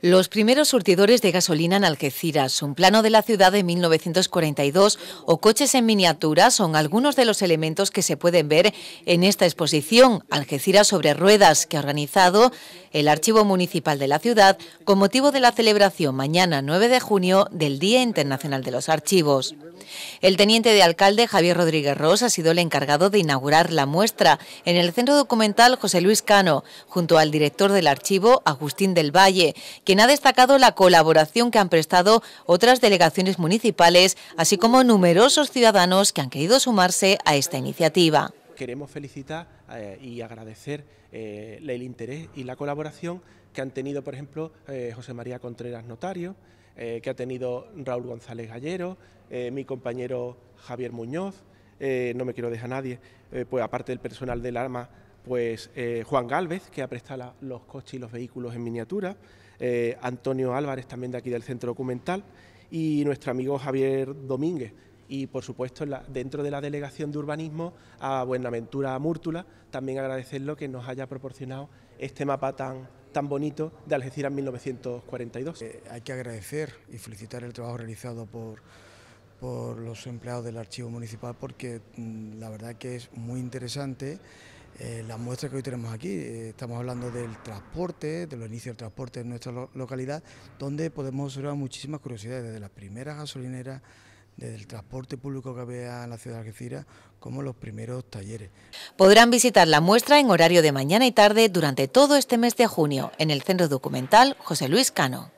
Los primeros surtidores de gasolina en Algeciras, un plano de la ciudad de 1942 o coches en miniatura son algunos de los elementos que se pueden ver en esta exposición Algeciras sobre ruedas que ha organizado el Archivo Municipal de la ciudad con motivo de la celebración mañana 9 de junio del Día Internacional de los Archivos. El teniente de alcalde Javier Rodríguez Ross ha sido el encargado de inaugurar la muestra en el centro documental José Luis Cano, junto al director del archivo Agustín del Valle, quien ha destacado la colaboración que han prestado otras delegaciones municipales, así como numerosos ciudadanos que han querido sumarse a esta iniciativa queremos felicitar eh, y agradecer eh, el interés y la colaboración que han tenido, por ejemplo, eh, José María Contreras Notario, que ha tenido Raúl González Gallero, mi compañero Javier Muñoz, no me quiero dejar nadie, pues aparte del personal del arma, pues Juan Galvez, que ha prestado los coches y los vehículos en miniatura, Antonio Álvarez, también de aquí del Centro Documental, y nuestro amigo Javier Domínguez, y por supuesto dentro de la Delegación de Urbanismo a Buenaventura Múrtula también agradecerlo que nos haya proporcionado este mapa tan, tan bonito de Algeciras 1942. Eh, hay que agradecer y felicitar el trabajo realizado por, por los empleados del Archivo Municipal porque mm, la verdad que es muy interesante. Eh, las muestras que hoy tenemos aquí, eh, estamos hablando del transporte, de los inicios del transporte en nuestra localidad, donde podemos observar muchísimas curiosidades, desde las primeras gasolineras desde el transporte público que había en la ciudad de Algeciras como los primeros talleres. Podrán visitar la muestra en horario de mañana y tarde durante todo este mes de junio en el Centro Documental José Luis Cano.